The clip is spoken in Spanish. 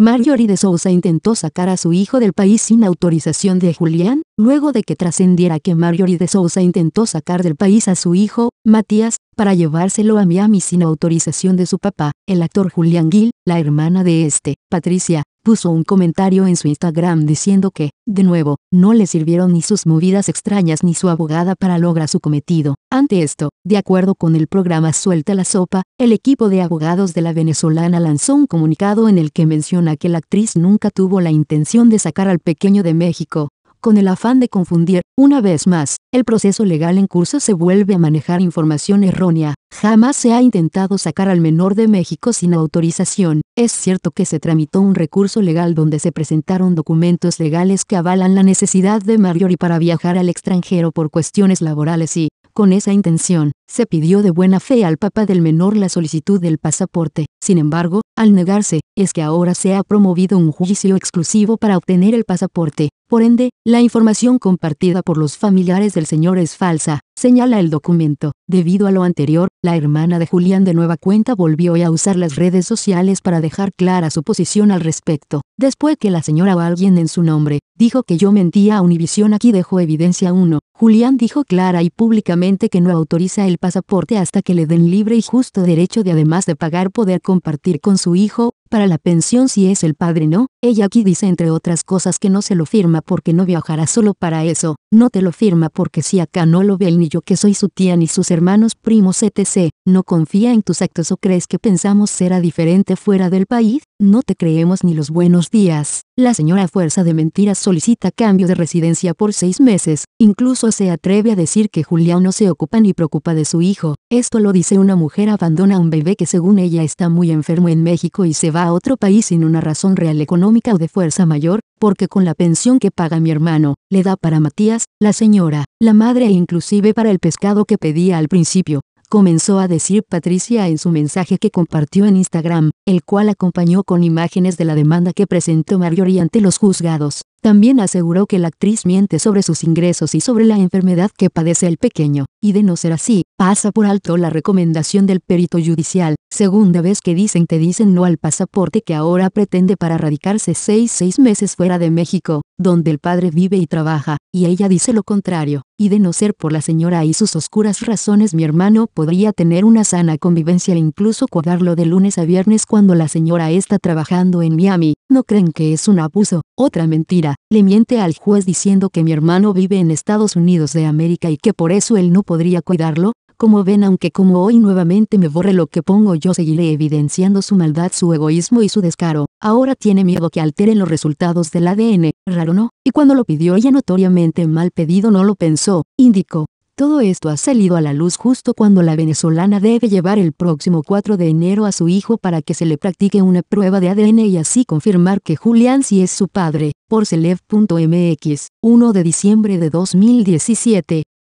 Marjorie de Sousa intentó sacar a su hijo del país sin autorización de Julián, luego de que trascendiera que Marjorie de Sousa intentó sacar del país a su hijo, Matías, para llevárselo a Miami sin autorización de su papá, el actor Julián Gil, la hermana de este, Patricia, puso un comentario en su Instagram diciendo que, de nuevo, no le sirvieron ni sus movidas extrañas ni su abogada para lograr su cometido. Ante esto, de acuerdo con el programa Suelta la Sopa, el equipo de abogados de la venezolana lanzó un comunicado en el que menciona que la actriz nunca tuvo la intención de sacar al pequeño de México, con el afán de confundir, una vez más, el proceso legal en curso se vuelve a manejar información errónea. Jamás se ha intentado sacar al menor de México sin autorización. Es cierto que se tramitó un recurso legal donde se presentaron documentos legales que avalan la necesidad de Marjorie para viajar al extranjero por cuestiones laborales y, con esa intención, se pidió de buena fe al papa del menor la solicitud del pasaporte. Sin embargo, al negarse, es que ahora se ha promovido un juicio exclusivo para obtener el pasaporte. Por ende, la información compartida por los familiares del señor es falsa, señala el documento. Debido a lo anterior, la hermana de Julián de nueva cuenta volvió a usar las redes sociales para dejar clara su posición al respecto. Después que la señora o alguien en su nombre, dijo que yo mentía a Univision aquí dejó evidencia 1. Julián dijo clara y públicamente que no autoriza el pasaporte hasta que le den libre y justo derecho de además de pagar poder compartir con su hijo, para la pensión si es el padre no, ella aquí dice entre otras cosas que no se lo firma porque no viajará solo para eso, no te lo firma porque si acá no lo ve él ni yo que soy su tía ni sus hermanos primos etc., no confía en tus actos o crees que pensamos será diferente fuera del país, no te creemos ni los buenos días. La señora a fuerza de mentiras solicita cambio de residencia por seis meses, incluso se atreve a decir que Julián no se ocupa ni preocupa de su hijo. Esto lo dice una mujer abandona a un bebé que según ella está muy enfermo en México y se va a otro país sin una razón real económica o de fuerza mayor, porque con la pensión que paga mi hermano, le da para Matías, la señora, la madre e inclusive para el pescado que pedía al principio, comenzó a decir Patricia en su mensaje que compartió en Instagram, el cual acompañó con imágenes de la demanda que presentó Marjorie ante los juzgados. También aseguró que la actriz miente sobre sus ingresos y sobre la enfermedad que padece el pequeño, y de no ser así, pasa por alto la recomendación del perito judicial, segunda vez que dicen te dicen no al pasaporte que ahora pretende para radicarse seis, seis meses fuera de México, donde el padre vive y trabaja, y ella dice lo contrario, y de no ser por la señora y sus oscuras razones mi hermano podría tener una sana convivencia e incluso cuadrarlo de lunes a viernes cuando la señora está trabajando en Miami, ¿no creen que es un abuso? Otra mentira le miente al juez diciendo que mi hermano vive en Estados Unidos de América y que por eso él no podría cuidarlo, como ven aunque como hoy nuevamente me borre lo que pongo yo seguiré evidenciando su maldad, su egoísmo y su descaro, ahora tiene miedo que alteren los resultados del ADN, raro no, y cuando lo pidió ella notoriamente mal pedido no lo pensó, indicó, todo esto ha salido a la luz justo cuando la venezolana debe llevar el próximo 4 de enero a su hijo para que se le practique una prueba de ADN y así confirmar que Julián sí es su padre, por celeb.mx, 1 de diciembre de 2017.